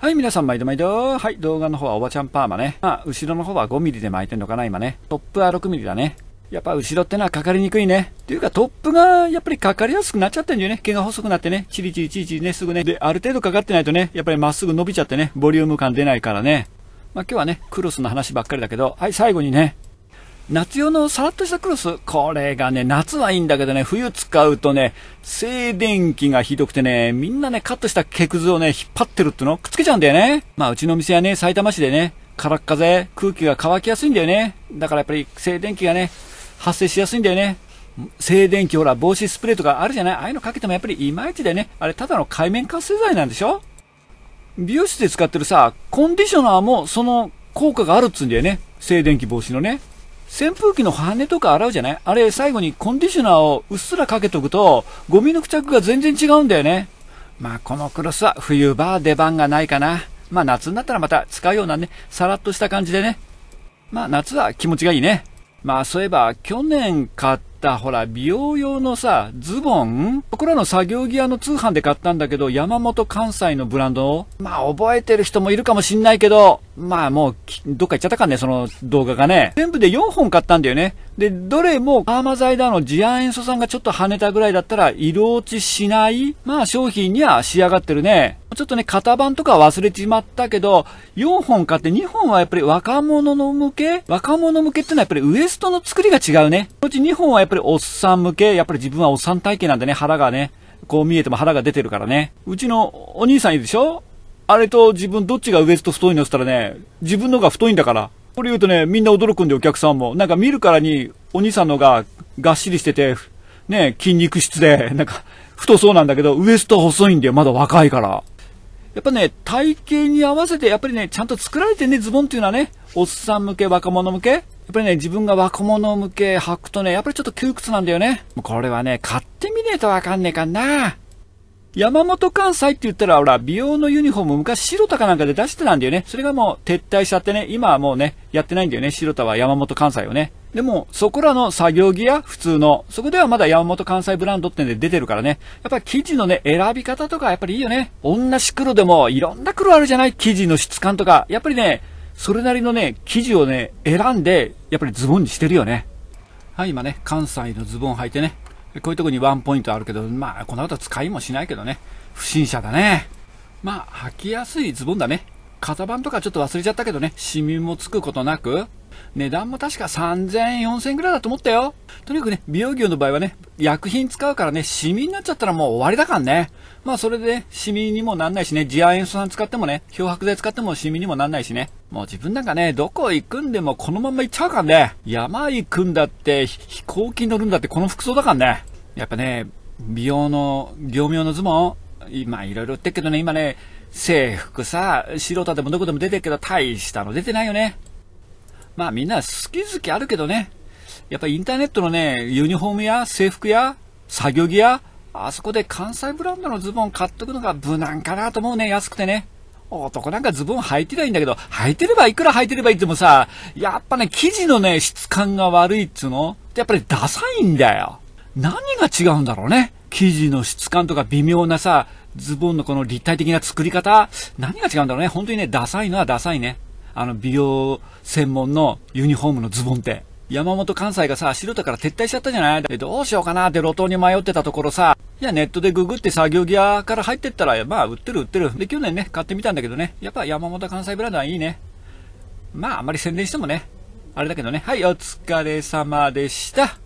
はい、皆さん、毎度毎度。はい、動画の方はおばちゃんパーマね。まあ、後ろの方は 5mm で巻いてんのかな、今ね。トップは 6mm だね。やっぱ後ろってのはかかりにくいね。っていうかトップがやっぱりかかりやすくなっちゃってんだよね。毛が細くなってね。チリチリチリチリね、すぐね。で、ある程度かかってないとね、やっぱりまっすぐ伸びちゃってね、ボリューム感出ないからね。まあ今日はね、クロスの話ばっかりだけど、はい、最後にね、夏用のさらっとしたクロス、これがね、夏はいいんだけどね、冬使うとね、静電気がひどくてね、みんなね、カットした毛くずをね、引っ張ってるってのくっつけちゃうんだよね。まあ、うちの店はね、埼玉市でね、空っ風、空気が乾きやすいんだよね。だからやっぱり静電気がね、発生しやすいんだよね。静電気ほら防止スプレーとかあるじゃないああいうのかけてもやっぱりいまいちでねあれただの界面活性剤なんでしょ美容室で使ってるさコンディショナーもその効果があるっつうんだよね静電気防止のね扇風機の羽とか洗うじゃないあれ最後にコンディショナーをうっすらかけとくと、ゴミの付着が全然違うんだよね。まあこのクロスは冬場は出番がないかな。まあ夏になったらまた使うようなね、さらっとした感じでね。まあ夏は気持ちがいいね。まあそういえば去年買ったほら美容用のさ、ズボン僕らの作業着屋の通販で買ったんだけど山本関西のブランドまあ覚えてる人もいるかもしんないけど、まあもう、どっか行っちゃったかね、その動画がね。全部で4本買ったんだよね。で、どれも、アーマザだの次亜塩素酸がちょっと跳ねたぐらいだったら、色落ちしない、まあ商品には仕上がってるね。ちょっとね、型番とか忘れちまったけど、4本買って2本はやっぱり若者の向け若者向けってのはやっぱりウエストの作りが違うね。こっち2本はやっぱりおっさん向け。やっぱり自分はおっさん体型なんでね、腹がね。こう見えても腹が出てるからね。うちのお兄さんいるでしょあれと自分どっちがウエスト太いのっつったらね、自分のが太いんだから。これ言うとね、みんな驚くんでお客さんも。なんか見るからにお兄さんのががっしりしてて、ね、筋肉質で、なんか太そうなんだけど、ウエスト細いんだよ。まだ若いから。やっぱね、体型に合わせて、やっぱりね、ちゃんと作られてね、ズボンっていうのはね、おっさん向け、若者向け。やっぱりね、自分が若者向け履くとね、やっぱりちょっと窮屈なんだよね。これはね、買ってみねえとわかんねえかな。山本関西って言ったら、ほら、美容のユニフォーム昔白田かなんかで出してたんだよね。それがもう撤退しちゃってね、今はもうね、やってないんだよね。白田は山本関西をね。でも、そこらの作業着や普通の、そこではまだ山本関西ブランドってんで出てるからね。やっぱ生地のね、選び方とかやっぱりいいよね。同じ黒でもいろんな黒あるじゃない生地の質感とか。やっぱりね、それなりのね、生地をね、選んで、やっぱりズボンにしてるよね。はい、今ね、関西のズボン履いてね、こういうとこにワンポイントあるけど、まあ、この後使いもしないけどね。不審者だね。まあ、履きやすいズボンだね。型番とかちょっと忘れちゃったけどね。シミもつくことなく。値段も確か3000 4000くぐらいだと思ったよ。とにかくね、美容業の場合はね、薬品使うからね、シミになっちゃったらもう終わりだからね。まあそれでね、シミにもなんないしね、次亜塩素酸使ってもね、漂白剤使ってもシミにもなんないしね。もう自分なんかね、どこ行くんでもこのまま行っちゃうからね。山行くんだって、飛行機乗るんだってこの服装だからね。やっぱね、美容の、業務用のズボン、今いろいろ売ってるけどね、今ね、制服さ、素人でもどこでも出てるけど、大したの出てないよね。まあみんな好き好きあるけどね、やっぱりインターネットのね、ユニフォームや制服や作業着や、あそこで関西ブランドのズボン買っとくのが無難かなと思うね、安くてね。男なんかズボン履いてりゃいいんだけど、履いてればいくら履いてればいいってもさ、やっぱね、生地のね、質感が悪いっつうのやっぱりダサいんだよ。何が違うんだろうね。生地の質感とか微妙なさ、ズボンのこの立体的な作り方、何が違うんだろうね。本当にね、ダサいのはダサいね。あの、美容専門のユニフォームのズボンって。山本関西がさ、素人から撤退しちゃったじゃないどうしようかなって路頭に迷ってたところさ、いや、ネットでググって作業着屋から入ってったら、まあ、売ってる売ってる。で、去年ね、買ってみたんだけどね、やっぱ山本関西ブランドはいいね。まあ、あまり宣伝してもね、あれだけどね。はい、お疲れ様でした。